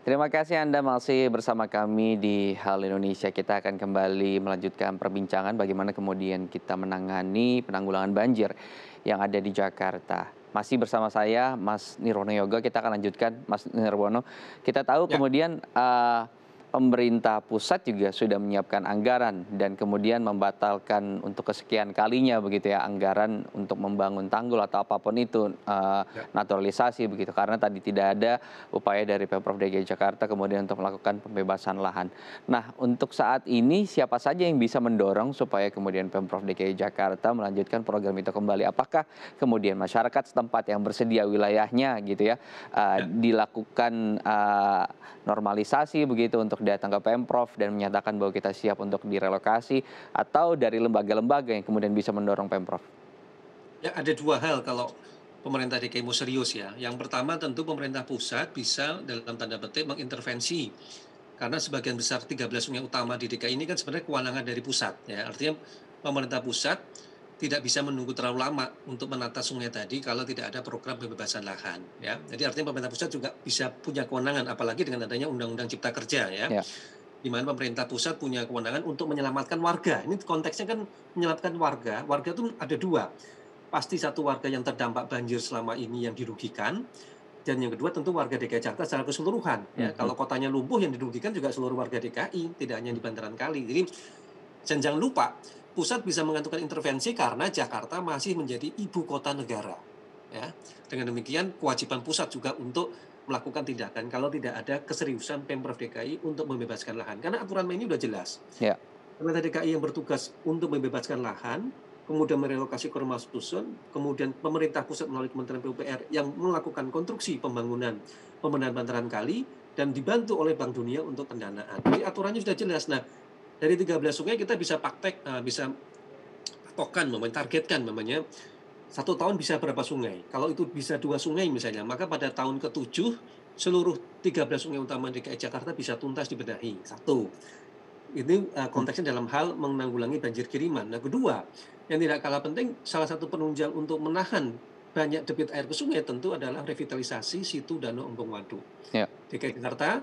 Terima kasih Anda masih bersama kami di Hal Indonesia. Kita akan kembali melanjutkan perbincangan bagaimana kemudian kita menangani penanggulangan banjir yang ada di Jakarta. Masih bersama saya Mas Nirwono Yoga, kita akan lanjutkan Mas Nirwono. Kita tahu ya. kemudian uh, pemerintah pusat juga sudah menyiapkan anggaran dan kemudian membatalkan untuk kesekian kalinya begitu ya anggaran untuk membangun tanggul atau apapun itu eh, ya. naturalisasi begitu karena tadi tidak ada upaya dari Pemprov DKI Jakarta kemudian untuk melakukan pembebasan lahan. Nah, untuk saat ini siapa saja yang bisa mendorong supaya kemudian Pemprov DKI Jakarta melanjutkan program itu kembali? Apakah kemudian masyarakat setempat yang bersedia wilayahnya gitu ya uh, dilakukan uh, normalisasi begitu untuk untuk datang ke Pemprov dan menyatakan bahwa kita siap untuk direlokasi atau dari lembaga-lembaga yang kemudian bisa mendorong Pemprov? Ya, ada dua hal kalau pemerintah DKI mau serius ya. Yang pertama tentu pemerintah pusat bisa dalam tanda petik mengintervensi karena sebagian besar 13 sungai utama di DKI ini kan sebenarnya kewenangan dari pusat ya. Artinya pemerintah pusat tidak bisa menunggu terlalu lama untuk menata sungai tadi kalau tidak ada program pembebasan lahan ya. Jadi artinya pemerintah pusat juga bisa punya kewenangan apalagi dengan adanya undang-undang cipta kerja ya. ya. Di mana pemerintah pusat punya kewenangan untuk menyelamatkan warga. Ini konteksnya kan menyelamatkan warga. Warga itu ada dua. Pasti satu warga yang terdampak banjir selama ini yang dirugikan dan yang kedua tentu warga DKI Jakarta secara keseluruhan. Ya, ya. Kalau kotanya lumpuh yang dirugikan juga seluruh warga DKI, tidak hanya di Bantaran Kali. Jadi jangan lupa pusat bisa mengantukkan intervensi karena Jakarta masih menjadi ibu kota negara. Ya. Dengan demikian kewajiban pusat juga untuk melakukan tindakan kalau tidak ada keseriusan Pemprov DKI untuk membebaskan lahan. Karena aturan mainnya sudah jelas. Ya. Pemerintah DKI yang bertugas untuk membebaskan lahan, kemudian merelokasi ke rumah susun, kemudian pemerintah pusat melalui Kementerian PUPR yang melakukan konstruksi pembangunan pemenahan bantaran kali dan dibantu oleh Bank Dunia untuk pendanaan. Jadi aturannya sudah jelas. Nah, dari 13 sungai kita bisa praktek uh, bisa patokan memang targetkan namanya satu tahun bisa berapa sungai kalau itu bisa dua sungai misalnya maka pada tahun ketujuh seluruh 13 sungai utama DKI Jakarta bisa tuntas dibenahi satu ini uh, konteksnya dalam hal menanggulangi banjir kiriman nah kedua yang tidak kalah penting salah satu penunjang untuk menahan banyak debit air ke sungai tentu adalah revitalisasi situ danau embung waduk ya. DKI Jakarta